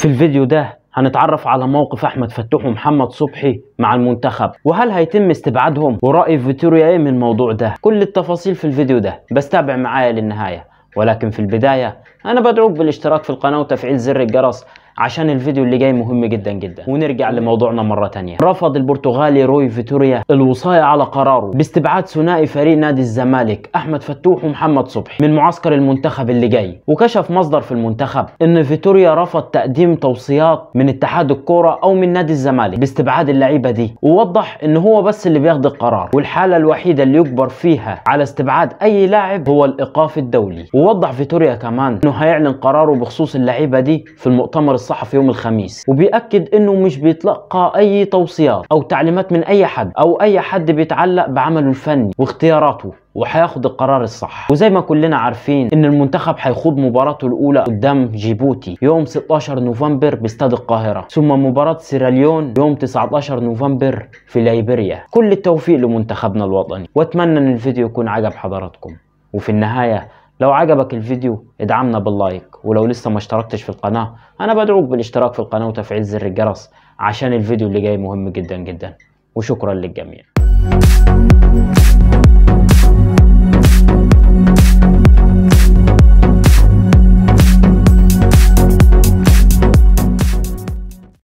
في الفيديو ده هنتعرف على موقف احمد فتوح ومحمد صبحي مع المنتخب وهل هيتم استبعادهم ورأي فيتوريا ايه من الموضوع ده كل التفاصيل في الفيديو ده بس تابع معايا للنهاية ولكن في البداية انا بدعوك بالاشتراك في القناة وتفعيل زر الجرس عشان الفيديو اللي جاي مهم جدا جدا ونرجع لموضوعنا مرة ثانيه رفض البرتغالي روي فيتوريا الوصاية على قراره باستبعاد ثنائي فريق نادي الزمالك أحمد فتوح ومحمد صبحي من معسكر المنتخب اللي جاي وكشف مصدر في المنتخب ان فيتوريا رفض تقديم توصيات من اتحاد الكورة او من نادي الزمالك باستبعاد اللعيبة دي ووضح ان هو بس اللي بياخد القرار والحالة الوحيدة اللي يجبر فيها على استبعاد اي لاعب هو الايقاف الدولي ووضح فيتوريا كمان انه هيعلن قراره بخصوص اللعيبة دي في المؤتمر الصحفي يوم الخميس وبيأكد انه مش بيتلقى اي توصيات او تعليمات من اي حد او اي حد بيتعلق بعمله الفني واختياراته وهياخد القرار الصح وزي ما كلنا عارفين ان المنتخب هيخوض مباراته الاولى قدام جيبوتي يوم 16 نوفمبر باستاد القاهره ثم مباراه سيراليون يوم 19 نوفمبر في ليبيريا كل التوفيق لمنتخبنا الوطني واتمنى ان الفيديو يكون عجب حضراتكم وفي النهايه لو عجبك الفيديو ادعمنا باللايك ولو لسه ما اشتركتش في القناة انا بدعوك بالاشتراك في القناة وتفعيل زر الجرس عشان الفيديو اللي جاي مهم جدا جدا وشكرا للجميع